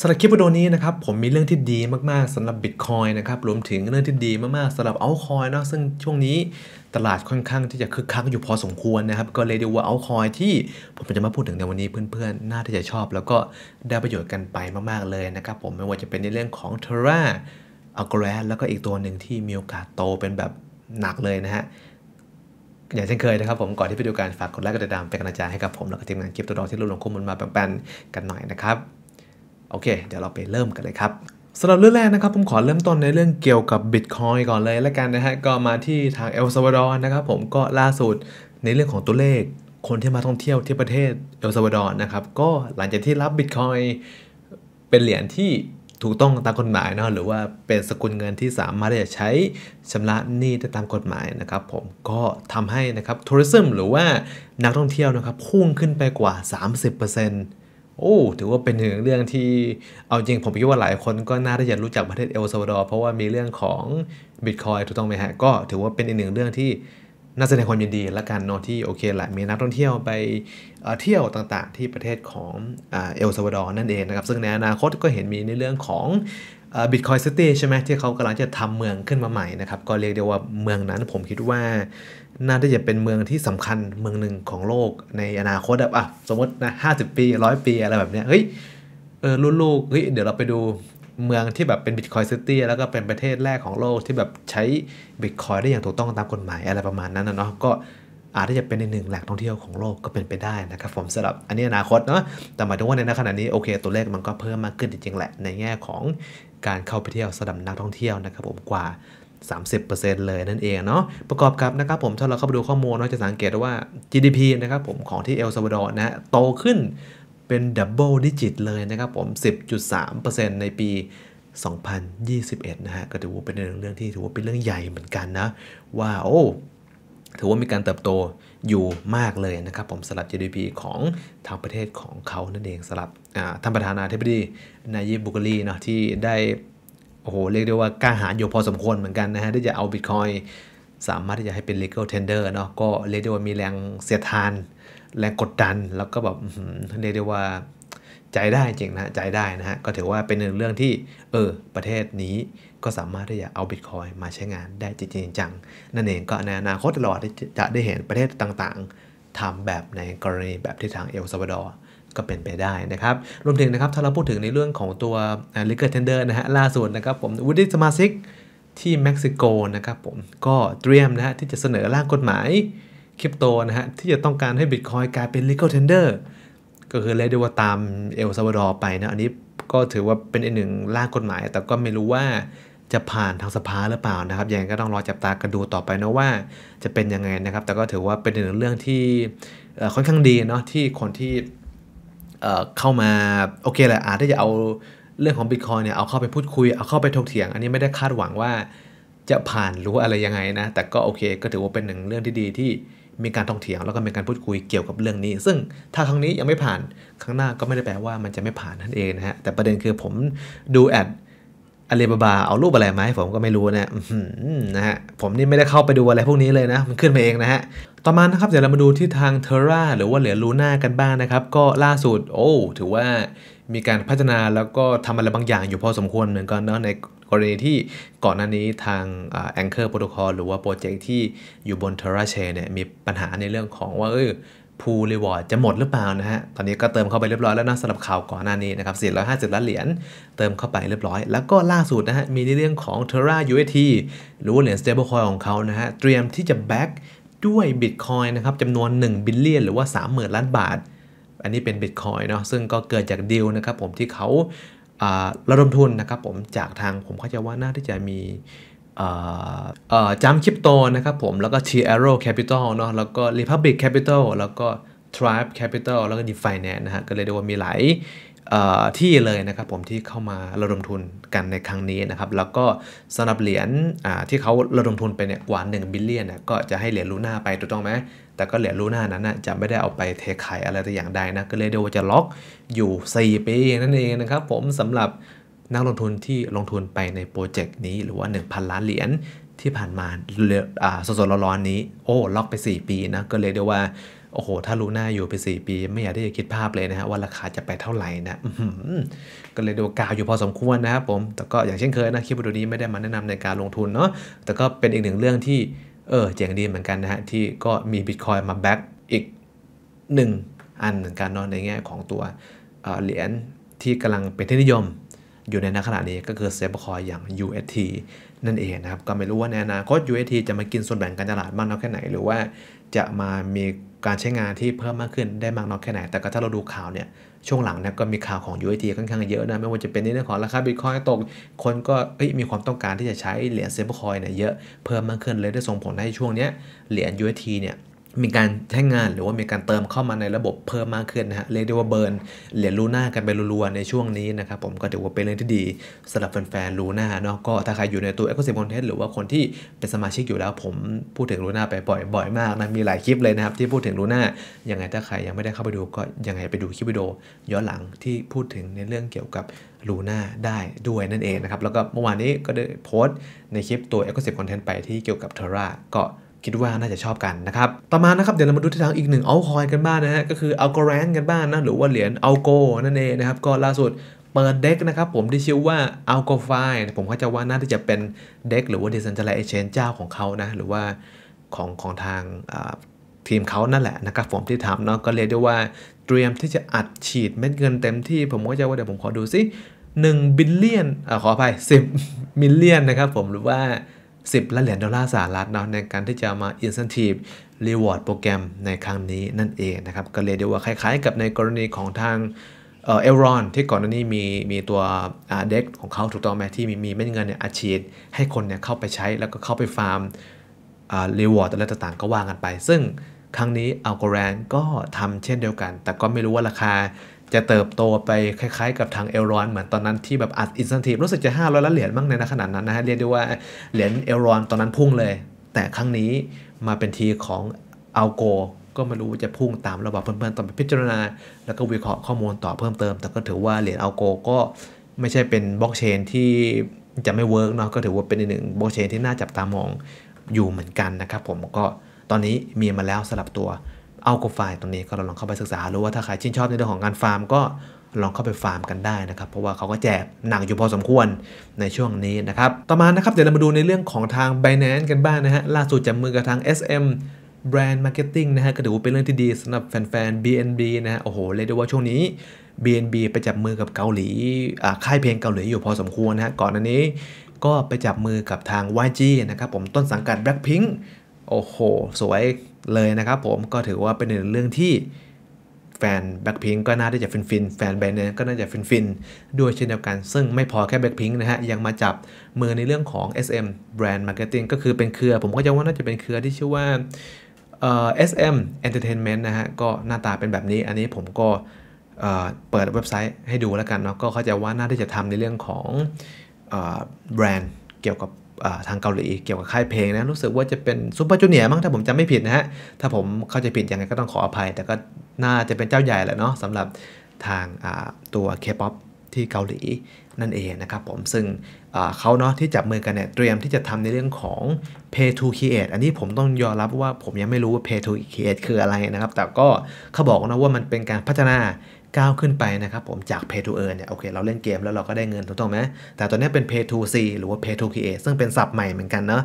สำหรับคลิปวิดีโอนี้นะครับผมมีเรื่องที่ดีมากๆ สำหรับบิตคอยนะครับรวมถึงเรื่องที่ดีมากๆสำหรับเอาคอยนะซึ่งช่วงนี้ตลาดค่อนข้างที่จะคึกคักอยู่พอสมควรนะครับก็เลยดูว่าเอาคอยที่ผมจะมาพูดถึงในวันนี้เพื่อนๆน่าที่จะชอบ แล้วก็ได้ประโยชน์กันไปมากๆเลยนะครับ ผมไม่ว่าจะเป็นในเรื่องของ Terra a g r a แล้วก็อีกตัวหนึ่งที่มีโอกาสโตเป็นแบบหนักเลยนะฮะอย่างเช่นเคยนะครับผมก่อนที่ไปดูการฝากกดไลค์กดติดตามเป็นกำลังใจให้กับผมแล้วก็ทีมงานคลิปตัวดองที่รวบรวมข้อมูลมาแบ่งปันกันหน่อยนะครับโอเค เดี๋ยวเราไปเริ่มกันเลยครับสำหรับเรื่องแรกนะครับ ผมขอเริ่มต้นในเรื่องเกี่ยวกับ Bitcoin ก่อนเลยและกันนะฮะ ก็มาที่ทางเอลซาวาดอร์นะครับผมก็ล่าสุดในเรื่องของตัวเลขคนที่มาท่องเที่ยวที่ประเทศเอลซาวาดอร์นะครับก็หลังจากที่รับ Bitcoin เป็นเหรียญที่ถูกต้องตามกฎหมายเนาะหรือว่าเป็นสกุลเงินที่สามารถที่จะใช้ชำระหนี้ได้ตามกฎหมายนะครับผมก็ทำให้นะครับทัวริซึมหรือว่านักท่องเที่ยวนะครับพุ่งขึ้นไปกว่า 30%เโอ้ ถือว่าเป็นหนึ่งเรื่องที่เอาจริงผมคิดว่าหลายคนก็น่าจะรู้จักประเทศเอลซาวาดอร์เพราะว่ามีเรื่องของบิตคอยถูกต้องไหมฮะก็ถือว่าเป็นอีกหนึ่งเรื่องที่น่าแสดงความยินดีและกันเนาะที่โอเคแหละมีนักท่องเที่ยวไปเที่ยวต่างๆที่ประเทศของเอลซาวาดอร์นั่นเองนะครับซึ่งในอนาคตก็เห็นมีในเรื่องของบิตคอยซิตี้ใช่ไหมที่เขากำลังจะทำเมืองขึ้นมาใหม่นะครับก็เรียกได้ว่าเมืองนั้นผมคิดว่าน่าที่จะเป็นเมืองที่สำคัญเมืองหนึ่งของโลกในอนาคตแบบอ่ะสมมตินะห้าสิบปีร้อยปีอะไรแบบเนี้ยเฮ้ยเออรุ่นลูกเฮ้ยเดี๋ยวเราไปดูเมืองที่แบบเป็นบิตคอยซิตี้แล้วก็เป็นประเทศแรกของโลกที่แบบใช้บิตคอยได้อย่างถูกต้องตามกฎหมายอะไรประมาณนั้นนะเนาะก็อาจจะเป็นในหนึ่งแหล่งท่องเที่ยวของโลกก็เป็นไปได้นะครับผมสำหรับอันนี้อนาคตเนาะแต่หมายถึงว่าในขณะนี้โอเค ตัวเลขมันก็เพิ่มมากขึ้นจริงๆแหละในแง่ของการเข้าไปเที่ยวสำหรับนักท่องเที่ยวนะครับผมกว่า30%เลย นั่นเองเนาะประกอบกับนะครับผมถ้าเราเข้าไปดูข้อมูลเราจะสังเกตว่า GDP นะครับผมของที่เอลซาวาดอร์นะโตขึ้นเป็นดับเบิลดิจิตเลยนะครับผม 10.3%ในปี 2021นะฮะก็ถือว่าเป็นเรื่องที่ถือว่าเป็นเรื่องใหญ่เหมือนกันนะว่าโอ้ถือว่ามีการเติบโตอยู่มากเลยนะครับผมสลับ GDP ของทางประเทศของเขานั่นเองสลับท่านประธานาธิบดีนายบุกลีเนาะที่ได้โอ้โหเรียกได้ว่ากล้าหาญอยู่พอสมควรเหมือนกันนะฮะที่จะเอาบิตคอยสามารถที่จะให้เป็น legal tender เนาะ ก็เรียกได้ว่ามีแรงเสียดทานแรงกดดันแล้วก็แบบเรียกได้ว่าใจได้จริงนะใจได้นะฮะ ก็ถือว่าเป็นหนึ่งเรื่องที่ เออ ประเทศนี้ก็สามารถที่จะเอาบิตคอยมาใช้งานได้จริงจัง นั่นเองก็ในอนาคตตลอด จะได้เห็นประเทศต่างๆทำแบบในกรณีแบบที่ทางเอลซาวาดอร์ก็เป็นไปได้นะครับ รวมถึงนะครับ ถ้าเราพูดถึงในเรื่องของตัวลิเกอร์เทนเดอร์นะฮะ ล่าสุดนะครับผม วุฒิสมาชิก ที่เม็กซิโกนะครับผม ก็เตรียมนะฮะที่จะเสนอร่างกฎหมายคริปโตนะฮะที่จะต้องการให้บิตคอยกลายเป็นลิเกอร์เทนเดอร์ ก็คือเรียกได้ว่าตามเอลซาวาดอร์ไปนะ อันนี้ก็ถือว่าเป็นอีกหนึ่งร่างกฎหมาย แต่ก็ไม่รู้ว่าจะผ่านทางสภาหรือเปล่านะครับ ยังก็ต้องรอจับตากันดูต่อไปนะว่าจะเป็นยังไงนะครับ แต่ก็ถือว่าเป็นหนึ่งเรื่องที่ค่อนข้างดีเนาะที่คนที่เข้ามา โอเคแหละอาจจะเอาเรื่องของบิตคอยเนี่ยเอาเข้าไปพูดคุยเอาเข้าไปทกเถียง อันนี้ไม่ได้คาดหวังว่า จะผ่านรู้อะไรยังไงนะแต่ก็โอเคก็ถือว่าเป็นหนึ่งเรื่องที่ดีที่มีการถกเถียงแล้วก็มีการพูดคุยเกี่ยวกับเรื่องนี้ ซึ่งถ้าครั้งนี้ยังไม่ผ่านครั้งหน้าก็ไม่ได้แปลว่ามันจะไม่ผ่านนั่นเองนะฮะแต่ประเด็นคือผมดูแอดอาลีบาบาเอารูปอะไรมให้ผมก็ไม่รู้นะนะฮะผมนี่ไม่ได้เข้าไปดูอะไรพวกนี้เลยนะ มันขึ้นมาเองนะฮะต่อมานะครับ เดี๋ยวเรามาดูที่ทางเทราหรือว่าเหรียญลูน่ากันบ้างนะครับ ก็ล่าสุด โอ้ถือว่ามีการพัฒนาแล้วก็ทำอะไรบางอย่างอยู่พอสมควรเหมือนกันเนาะในกรณีที่ก่อนหน้านี้ทาง Anchor Protocol หรือว่าโปรเจกต์ที่อยู่บน Terra Chain เนี่ยมีปัญหาในเรื่องของว่าเออพูรีวอร์ดจะหมดหรือเปล่านะฮะ ตอนนี้ก็เติมเข้าไปเรียบร้อยแล้วนะสำหรับข่าวก่อนหน้านี้นะครับ 450 ล้านเหรียญเติมเข้าไปเรียบร้อย แล้วก็ล่าสุดนะฮะ มีในเรื่องของ Terra u ท t หรือว่าเหรียญ Stablecoin ของเขานะฮะ เตรียมที่จะแบ็กด้วย Bitcoin นะครับจำนวน 1 บิลเลียน หรือว่า30,000ล้านบาท อันนี้เป็น Bitcoin เนาะซึ่งก็เกิดจากดีลนะครับผมที่เขาระดมทุนนะครับผมจากทางผมเข้าใจว่าน่าที่จะมีจัมคริปโตนะครับผม แล้วก็ T Arrow Capital เนาะแล้วก็ Republic Capital แล้วก็ Tribe Capital แล้วก็ Definance นะฮะก็เลยีดกว่า มีหลายที่เลยนะครับผมที่เข้ามาระดมทุนกันในครั้งนี้นะครับ แล้วก็สำหรับเหรียญที่เขาระดมทุนไปเนี่ยกว่า1บิลเลียนเนี่ยก็จะให้เหรียญลูน่าไปถูกต้องไหมแต่ก็เหรียญลูน่านั้นนะจะไม่ได้เอาไปเทขายอะไรแต่อย่างใดนะ ก็เลยเดี๋ยวจะล็อกอยู่ 4 ปีนั่นเองนะครับผมสำหรับนักลงทุนที่ลงทุนไปในโปรเจกต์นี้หรือว่า 1,000 ล้านเหรียญที่ผ่านมาสดๆร้อนๆนี้โอ้ล็อกไป 4 ปีนะก็เลยเรียกว่าโอ้โหถ้ารู้หน้าอยู่ไป 4 ปี ไม่อยากได้จะคิดภาพเลยนะฮะว่าราคาจะไปเท่าไหร่นะก็เลยดูกาวอยู่พอสมควรนะครับผมแต่ก็อย่างเช่นเคยนะคลิปวิดีโอนี้ไม่ได้มาแนะนำในการลงทุนเนาะแต่ก็เป็นอีกหนึ่งเรื่องที่เออเจ๋งดีเหมือนกันนะฮะที่ก็มีบิตคอยมาแบ็กอีก1 อันเหมือนกันเนาะในแง่ของตัวเหรียญที่กำลังเป็นที่นิยมอยู่ในนขณะนี้ก็คือเซฟคอยอย่าง UST นั่นเองนะครับ ก็ไม่รู้ว่าในอนาคต UST จะมากินส่วนแบ่งการตลาดมากน้อยแค่ไหน หรือว่าจะมามีการใช้งานที่เพิ่มมากขึ้นได้มากน้อยแค่ไหน แต่ก็ถ้าเราดูข่าวเนี่ย ช่วงหลังนะก็มีข่าวของ UST ค่อนข้างเยอะนะไม่ว่าจะเป็นในเรื่องของราคาบิตคอยตกคนก็มีความต้องการที่จะใช้เหรียญเซฟคอยเนี่ยเยอะเพิ่มมากขึ้นเลยได้ส่งผลให้ช่วงเนี้ยเหรียญ UST เนี่ยมีการใช้งานหรือว่ามีการเติมเข้ามาในระบบเพิ่มมากขึ้นนะฮะ เรียกได้ว่าเบิร์นเหรียญลูน่ากันไปรัวๆในช่วงนี้นะครับผมก็ถือว่าเป็นเรื่องที่ดีสำหรับแฟนๆลูน่าเนาะก็ถ้าใครอยู่ในตัว e x c l u s i v คอนเทนต์หรือว่าคนที่เป็นสมาชิกอยู่แล้วผมพูดถึงลูน่าไปบ่อยๆมากนะ มีหลายคลิปเลยนะครับที่พูดถึงลูน่า ยังไงถ้าใครยังไม่ได้เข้าไปดูก็ยังไงไปดูคลิปวิดีโอย้อนหลังที่พูดถึงในเรื่องเกี่ยวกับลูน่าได้ด้วยนั่นเองนะครับแล้วก็เมื่อวานนี้ก็ได้โพสต์ในคลิปตัว e x c l u s i v e c o n t e n ไปที่เกี่ยวกับ t e ร r ก็คิดว่าน่าจะชอบกันนะครับ ต่อมานะครับเดี๋ยวเรามาดูทิศทางอีกหนึ่งเอาคอยกันบ้างนะฮะก็คือเอากรแรงกันบ้างนะ หรือว่าเหรียญเอาโกนั่นเองนะครับ ก็ล่าสุดเปิดเด็กนะครับ ผมที่ชื่อว่า a l g o f i ผมเข้าใจว่าน่าจะเป็นเด็กหรือว่า Decentralized Exchange เจ้าของเขานะ หรือว่าของของทางทีมเขานั่นแหละนะครับ ผมที่ทำเนาะก็เรียกได้ว่าเตรียมที่จะอัดฉีดเม็ดเงินเต็มที่ ผมก็จะว่าเดี๋ยวผมขอดูซิ1บิลเลียนอขออภัย10มิลเลียนนะครับผมหรือว่า10ล้านเหรียญดอลลาร์สหรัฐเนาะในการที่จะมา incentive reward โปรแกรม ในครั้งนี้นั่นเองนะครับก็เลยเดียว่าคล้าย ๆ กับในกรณีของทางเออรอนที่ก่อนหน้านี้มีมีตัวเด็กของเขาถูกต้องไหมที่มีมีเม็ดเงินเนี่ยอาชีพให้คนเนี่ยเข้าไปใช้แล้วก็เข้าไปฟาร์มรีวอร์ดอะไรต่างๆก็ว่ากันไป ซึ่งครั้งนี้อัลกอทึนก็ทำเช่นเดียวกัน แต่ก็ไม่รู้ว่าราคาจะเติบโตไปคล้ายๆกับทางเอลรอน เหมือนตอนนั้นที่แบบอัดอินสันทีฟรู้สึกจะ 500ล้านเหรียญมั้งในขนาดนั้นนะฮะ เรียกได้ว่าเหรียญเอลรอนตอนนั้นพุ่งเลย แต่ครั้งนี้มาเป็นทีของอัลโกก็ไม่รู้จะพุ่งตามระบบเพื่อนๆตอนไปพิจารณา แล้วก็วิเคราะห์ข้อมูลต่อเพิ่มเติมแต่ก็ถือว่าเหรียญอัลโกก็ ไม่ใช่เป็นบล็อกเชนที่จะไม่เวิร์กเนาะก็ถือว่าเป็นอีกหนึ่งบล็อกเชนที่น่าจับตามองอยู่เหมือนกันนะครับ ผมก็ตอนนี้มีมาแล้วสลับตัวเอาโกไฟล์ตรงนี้ก็ลองเข้าไปศึกษาหรือว่าถ้าใครชื่นชอบในเรื่องของงานฟาร์มก็ลองเข้าไปฟาร์มกันได้นะครับ เพราะว่าเขาก็แจกหนักอยู่พอสมควรในช่วงนี้นะครับ ต่อมานะครับ เดี๋ยวเรามาดูในเรื่องของทาง Binance กันบ้างนะฮะล่าสุดจับมือกับทาง SM Brand Marketing นะฮะก็ถือว่าเป็นเรื่องที่ดีสำหรับแฟน ๆ BNB นะฮะโอ้โหเรียกได้ว่าช่วงนี้ BNB ไปจับมือกับเกาหลีค่ายเพลงเกาหลีอยู่พอสมควรนะฮะก่อนอันนี้ ก็ไปจับมือกับทาง YG นะครับผมต้นสังกัด Blackpink โอ้โหสวยเลยนะครับผมก็ถือว่าเป็นหนึ่งเรื่องที่แฟนแบ็คพิงก็น่าจะฟินฟินแฟนแบนเนอร์ก็น่าจะฟินฟินด้วยเช่นเดียวกันซึ่งไม่พอแค่แบ็คพิงนะฮะ ยังมาจับมือในเรื่องของ SM Brand Marketing ก็คือเป็นเครือ ผมก็จะว่าน่าจะเป็นเครือที่ชื่อว่าเอ่อ SM Entertainment นะฮะก็หน้าตาเป็นแบบนี้อันนี้ผมก็เปิดเว็บไซต์ให้ดูแล้วกันเนาะก็เข้าใจว่าน่าที่จะทำในเรื่องของแบรนด์เกี่ยวกับทางเกาหลีเกี่ยวกับค่ายเพลงนะ รู้สึกว่าจะเป็นซูเปอร์จูเนียร์มั้งถ้าผมจำไม่ผิดนะฮะ ถ้าผมเข้าใจผิดยังไงก็ต้องขออภัย แต่ก็น่าจะเป็นเจ้าใหญ่แหละเนาะสำหรับทางตัว K-POP ที่เกาหลีนั่นเองนะครับผมซึ่งเขาเนาะที่จับมือกันเนี่ย เตรียมที่จะทำในเรื่องของ Pay to Create อันนี้ผมต้องยอมรับว่าผมยังไม่รู้ว่า Pay to Create คืออะไรนะครับแต่ก็เขาบอกนะว่ามันเป็นการพัฒนาก้าวขึ้นไปนะครับผมจาก pay to earn เนี่ยโอเคเราเล่นเกมแล้วเราก็ได้เงินถูกต้องไหม แต่ตอนนี้เป็น pay to c หรือว่า pay to create ซึ่งเป็นศัพท์ใหม่เหมือนกันเนาะ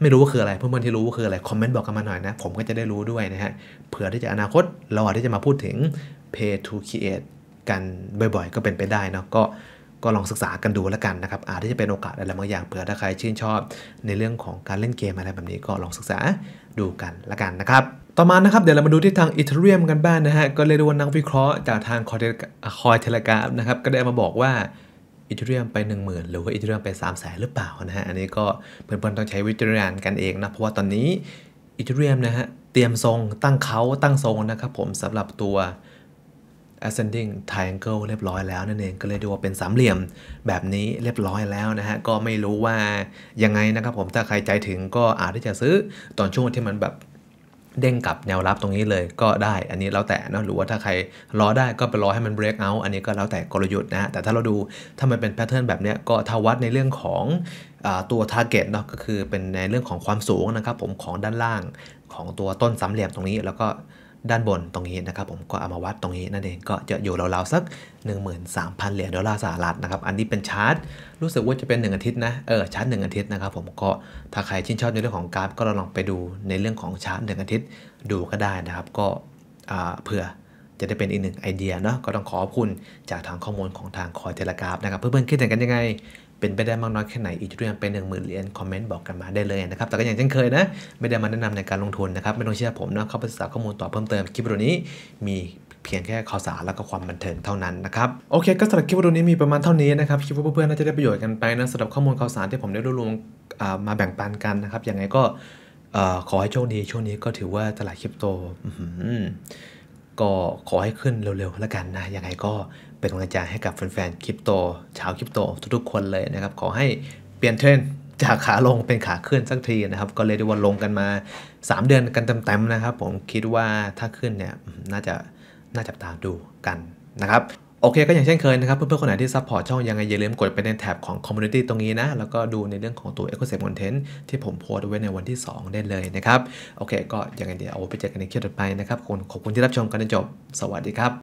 ไม่รู้ว่าคืออะไรเพื่อนๆที่รู้ว่าคืออะไรคอมเมนต์บอกกันมาหน่อยนะ ผมก็จะได้รู้ด้วยนะฮะเผื่อที่จะอนาคตเราอาจจะมาพูดถึง pay to create กันบ่อยๆ ก็เป็นไปได้เนาะก็ก็ลองศึกษากันดูแล้วกันนะครับอาจจะเป็นโอกาสอะไรบางอย่างเผื่อถ้าใครชื่นชอบในเรื่องของการเล่นเกมอะไรแบบนี้ก็ลองศึกษาดูกันละกันนะครับ ต่อมานะครับ เดี๋ยวเรามาดูที่ทางอีเทเรียมกันบ้างนนะฮะก็เลยดูว่านักวิเคราะห์จากทางคอยเทเลกราฟนะครับก็ได้มาบอกว่าอีเทเรียมไป1 0,000 หรือว่าอีเทเรียมไป3 0 0แสนหรือเปล่านะฮะอันนี้ก็เพื่อนๆต้องใช้วิจารณ์กันเองนะเพราะว่าตอนนี้อีเทเรียมนะฮะเตรียมทรง ตั้งเขาตั้งทรงนะครับผมสำหรับตัว ascending triangle เรียบร้อยแล้วนั่นเองก็เลยดูว่าเป็นสามเหลี่ยมแบบนี้เรียบร้อยแล้วนะฮะก็ไม่รู้ว่ายังไงนะครับ ผมถ้าใครใจถึงก็อาจที่จะซื้อตอนช่วงที่มันแบบเด้งกับแนวรับตรงนี้เลยก็ได้อันนี้แล้วแต่นะหรือว่าถ้าใครรอได้ก็ไปรอให้มัน break out อันนี้ก็แล้วแต่กลยุทธ์นะฮะแต่ถ้าเราดูถ้ามันเป็นแพทเทิร์นแบบนี้ก็ถ้าวัดในเรื่องของตัว target เนาะก็คือเป็นในเรื่องของความสูงนะครับผมของด้านล่างของตัวต้นสามเหลี่ยมตรงนี้แล้วก็ด้านบนตรงนี้นะครับผมก็เอามาวัดตรงนี้ นั่นเองก็จะอยู่ราวๆสัก13,000เหรียญดอลลาร์สหรัฐนะครับอันนี้เป็นชาร์ตรู้สึกว่าจะเป็น 1 อาทิตย์นะเออชาร์ตงอาทิตย์นะครับผมก็ถ้าใครชื่นชอบในเรื่องของกราฟก็ลองไปดูในเรื่องของชาร์ต1อาทิตย์ดูก็ได้นะครับ ก็เผื่อจะได้เป็นอีกหนึ่งไอเดียเนาะก็ต้องขอบคุณจากทางข้อมูลของทางคอยเทเลกราฟนะครับเพื่อนๆคิดเห็นกันยังไงเป็นไปได้มากน้อยแค่ไหนอีกเรื่องเป็นหนึ่งหมื่นเหรียญคอมเมนต์บอกกันมาได้เลยนะครับแต่ก็อย่างเช่นเคยนะไม่ได้มาแนะนำในการลงทุนนะครับไม่ต้องเชื่อผมนะเข้าไปศึกษาข้อมูลต่อเพิ่มเติมคลิปวิดีโอนี้มีเพียงแค่ข่าวสารแล้วก็ความบันเทิงเท่านั้นนะครับโอเคก็สำหรับคลิปวิดีโอนี้มีประมาณเท่านี้นะครับคิดว่าเพื่อนๆน่าจะได้ประโยชน์กันไปนะสำหรับข้อมูลข่าวสารที่ผมได้รวบรวมมาแบ่งปันกันนะครับยังไงก็ขอให้โชคดีช่วงนี้ก็ถือว่าตลาดคริปโตก็ขอให้ขึ้นเร็วๆแล้วกันนะยังไงก็เป็นกำลังใจให้กับแฟนๆ คริปโต ชาวคริปโต ทุกๆ คนเลยนะครับ ขอให้เปลี่ยนเทรนด์จากขาลงเป็นขาขึ้นสักทีนะครับ ก็เลยได้ว่าลงกันมา 3 เดือนกันเต็มๆ นะครับ ผมคิดว่าถ้าขึ้นเนี่ยน่าจะน่าจับตาดูกันนะครับ โอเคก็อย่างเช่นเคยนะครับ เพื่อนๆ คนไหนที่ซัพพอร์ตช่องยังไงอย่าลืมกดไปในแท็บของคอมมูนิตี้ตรงนี้นะ แล้วก็ดูในเรื่องของตัว e c o s y s t e m Content ที่ผมโพสต์ไว้ในวันที่ 2 ได้เลยนะครับ โอเค ก็อย่างไงเดี๋ยวเอาไปเจอกันในคลิปต่อไปนะครับขอบคุณที่รับชมกันจนจบสวัสดีครับ